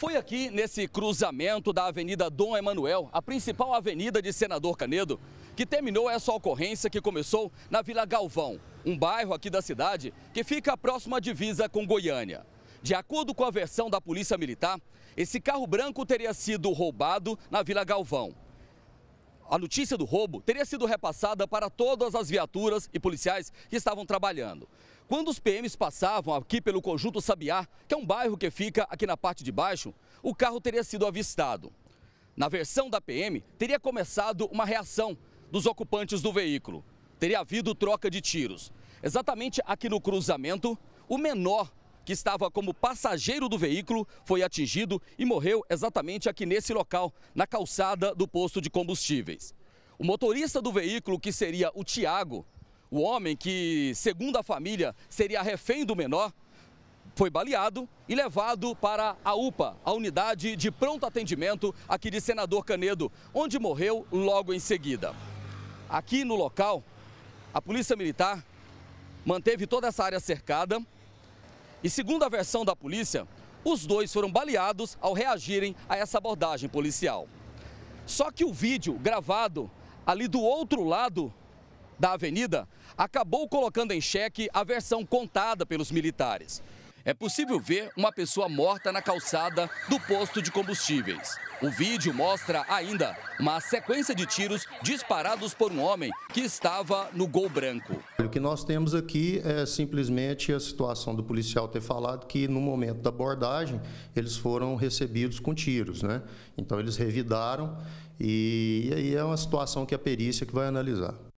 Foi aqui nesse cruzamento da Avenida Dom Emanuel, a principal avenida de Senador Canedo, que terminou essa ocorrência que começou na Vila Galvão, um bairro aqui da cidade que fica próximo à divisa com Goiânia. De acordo com a versão da Polícia Militar, esse carro branco teria sido roubado na Vila Galvão. A notícia do roubo teria sido repassada para todas as viaturas e policiais que estavam trabalhando. Quando os PMs passavam aqui pelo Conjunto Sabiá, que é um bairro que fica aqui na parte de baixo, o carro teria sido avistado. Na versão da PM, teria começado uma reação dos ocupantes do veículo. Teria havido troca de tiros. Exatamente aqui no cruzamento, o menor que estava como passageiro do veículo foi atingido e morreu exatamente aqui nesse local, na calçada do posto de combustíveis. O motorista do veículo, que seria o Tiago, o homem que, segundo a família, seria refém do menor, foi baleado e levado para a UPA, a unidade de pronto atendimento aqui de Senador Canedo, onde morreu logo em seguida. Aqui no local, a Polícia Militar manteve toda essa área cercada e, segundo a versão da polícia, os dois foram baleados ao reagirem a essa abordagem policial. Só que o vídeo gravado ali do outro lado da avenida acabou colocando em xeque a versão contada pelos militares. É possível ver uma pessoa morta na calçada do posto de combustíveis. O vídeo mostra ainda uma sequência de tiros disparados por um homem que estava no gol branco. O que nós temos aqui é simplesmente a situação do policial ter falado que no momento da abordagem eles foram recebidos com tiros, né? Então eles revidaram e aí é uma situação que a é perícia que vai analisar.